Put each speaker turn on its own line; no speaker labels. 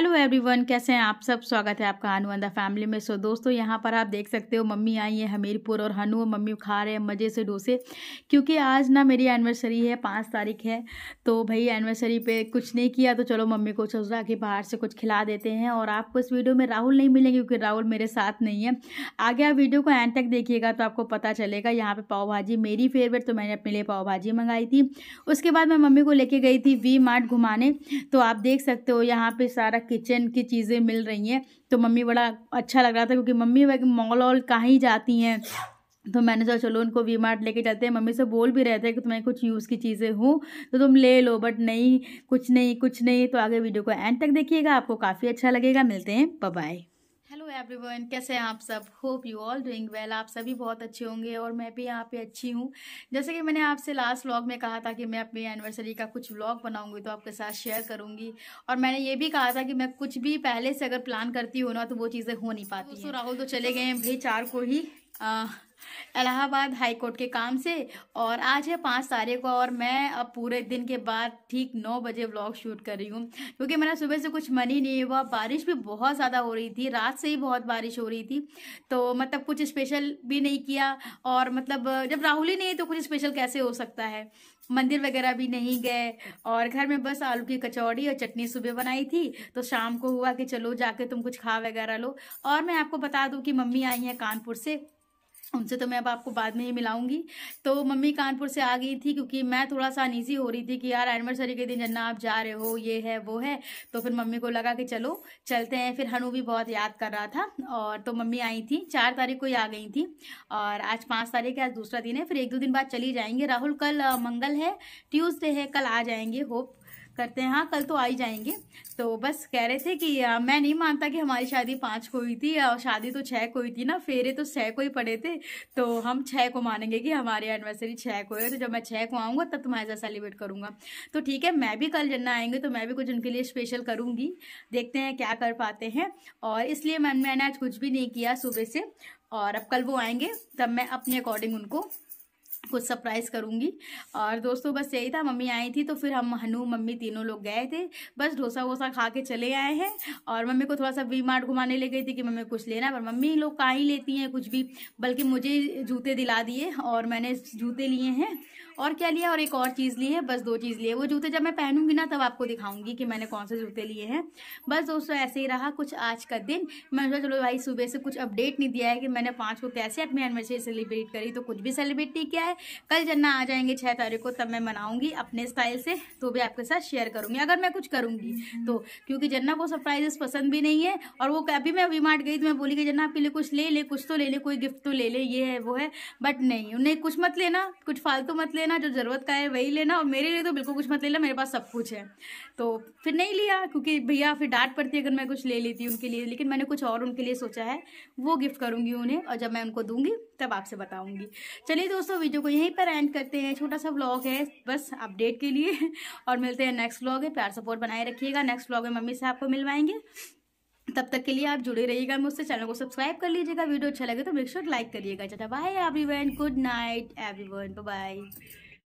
hello everyone कैसे हैं आप सब स्वागत है आपका हनुमंदा फैमिली में सो दोस्तों यहाँ पर आप देख सकते हो मम्मी आई है हमीरपुर और हनु और मम्मी खा रहे हैं मज़े से डोसे क्योंकि आज ना मेरी एनिवर्सरी है पाँच तारीख है तो भाई एनिवर्सरी पे कुछ नहीं किया तो चलो मम्मी को सोचा कि बाहर से कुछ खिला देते हैं और आपको इस वीडियो में राहुल नहीं मिलेंगे क्योंकि राहुल मेरे साथ नहीं है आगे आप वीडियो को एंड तक देखिएगा तो आपको पता चलेगा यहाँ पर पाव भाजी मेरी फेवरेट तो मैंने अपने लिए पाव भाजी मंगाई थी उसके बाद मैं मम्मी को लेके गई थी वी मार्ट घुमाने तो आप देख सकते हो यहाँ पर सारा किचन की चीज़ें मिल रही हैं तो मम्मी बड़ा अच्छा लग रहा था क्योंकि मम्मी मॉल वॉल कहाँ ही जाती हैं तो मैंने सोचा चलो उनको वी मार्ट लेके चलते हैं मम्मी से बोल भी रहे थे कि तुम्हें कुछ यूज़ की चीज़ें हूँ तो तुम ले लो बट नहीं कुछ नहीं कुछ नहीं तो आगे वीडियो को एंड तक देखिएगा आपको काफ़ी अच्छा लगेगा मिलते हैं बाय एवरीवन कैसे हैं आप सब hope you all doing well आप सभी बहुत अच्छे होंगे और मैं भी यहाँ पे अच्छी हूँ जैसे कि मैंने आपसे लास्ट व्लॉग में कहा था कि मैं अपनी एनिवर्सरी का कुछ व्लॉग बनाऊंगी तो आपके साथ शेयर करूंगी और मैंने ये भी कहा था कि मैं कुछ भी पहले से अगर प्लान करती हूँ ना तो वो चीज़ें हो नहीं तो पाती तो राहुल तो चले तो गए हैं भाई चार को ही आ, इलाहाबाद हाईकोर्ट के काम से और आज है पाँच तारीख और मैं अब पूरे दिन के बाद ठीक नौ बजे व्लॉग शूट कर रही हूँ क्योंकि मेरा सुबह से कुछ मन ही नहीं हुआ बारिश भी बहुत ज़्यादा हो रही थी रात से ही बहुत बारिश हो रही थी तो मतलब कुछ स्पेशल भी नहीं किया और मतलब जब राहुल ही नहीं तो कुछ स्पेशल कैसे हो सकता है मंदिर वगैरह भी नहीं गए और घर में बस आलू की कचौड़ी और चटनी सुबह बनाई थी तो शाम को हुआ कि चलो जाके तुम कुछ खा वगैरह लो और मैं आपको बता दूं कि मम्मी आई हैं कानपुर से उनसे तो मैं अब आपको बाद में ही मिलाऊंगी तो मम्मी कानपुर से आ गई थी क्योंकि मैं थोड़ा सा अनिजी हो रही थी कि यार एनिवर्सरी के दिन जन्ना आप जा रहे हो ये है वो है तो फिर मम्मी को लगा कि चलो चलते हैं फिर हनु भी बहुत याद कर रहा था और तो मम्मी आई थी चार तारीख को ही आ गई थी और आज पाँच तारीख है आज दूसरा दिन है फिर एक दो दिन बाद चली जाएंगे राहुल कल मंगल है ट्यूज़डे है कल आ जाएंगे होप करते हैं हाँ कल तो आ ही जाएंगे तो बस कह रहे थे कि आ, मैं नहीं मानता कि हमारी शादी पाँच को हुई थी और शादी तो छः को हुई थी ना फेरे तो छः को ही पड़े थे तो हम छः को मानेंगे कि हमारी एनिवर्सरी छः को है तो जब मैं छः को आऊँगा तब तुम्हारे साथ सेलिब्रेट करूँगा तो ठीक है मैं भी कल जन्ना आएंगे तो मैं भी कुछ उनके लिए स्पेशल करूँगी देखते हैं क्या कर पाते हैं और इसलिए मैम मैंने आज कुछ भी नहीं किया सुबह से और अब कल वो आएंगे तब मैं अपने अकॉर्डिंग उनको कुछ सरप्राइज करूँगी और दोस्तों बस यही था मम्मी आई थी तो फिर हम हनु मम्मी तीनों लोग गए थे बस डोसा वोसा खा के चले आए हैं और मम्मी को थोड़ा सा वी मार्ट घुमाने ले गई थी कि मम्मी कुछ लेना पर मम्मी लोग कहाँ ही लेती हैं कुछ भी बल्कि मुझे जूते दिला दिए और मैंने जूते लिए हैं और क्या लिया और एक और चीज़ ली है बस दो चीज़ लिए वो जूते जब मैं पहनूंगी ना तब आपको दिखाऊंगी कि मैंने कौन से जूते लिए हैं बस दोस्तों ऐसे ही रहा कुछ आज का दिन मैं सोचा चलो भाई सुबह से कुछ अपडेट नहीं दिया है कि मैंने पाँच को कैसे अपनी एनिवर्सरी सेलिब्रेट करी तो कुछ भी सेलिब्रेट नहीं किया है कल जन्ना आ जाएंगे छः तारीख को तब मैं मनाऊंगी अपने स्टाइल से तो भी आपके साथ शेयर करूँगी अगर मैं कुछ करूँगी तो क्योंकि जन्ना को सरप्राइजेस पसंद भी नहीं है और वो अभी मैं वी गई तो मैं बोली कि जन्ना आपके लिए कुछ ले ले कुछ तो ले ले कोई गिफ्ट तो ले ले ये है वो है बट नहीं उन्हें कुछ मत लेना कुछ फालतू मत लेना लेना जो ज़रूरत का है वही लेना और मेरे लिए तो बिल्कुल कुछ मत लेना मेरे पास सब कुछ है तो फिर नहीं लिया क्योंकि भैया फिर डांट पड़ती अगर मैं कुछ ले लेती उनके लिए लेकिन मैंने कुछ और उनके लिए सोचा है वो गिफ्ट करूंगी उन्हें और जब मैं उनको दूंगी तब आपसे बताऊंगी चलिए दोस्तों वीडियो को यहीं पर एंड करते हैं छोटा सा ब्लॉग है बस अपडेट के लिए और मिलते हैं नेक्स्ट ब्लॉग है प्यार सपोर्ट बनाए रखिएगा नेक्स्ट ब्लॉग में मम्मी से आपको मिलवाएंगे तब तक के लिए आप जुड़े रहिएगा मुझसे चैनल को सब्सक्राइब कर लीजिएगा वीडियो अच्छा लगे तो मेक श्योर लाइक करिएगा चाटा bye everyone good night everyone bye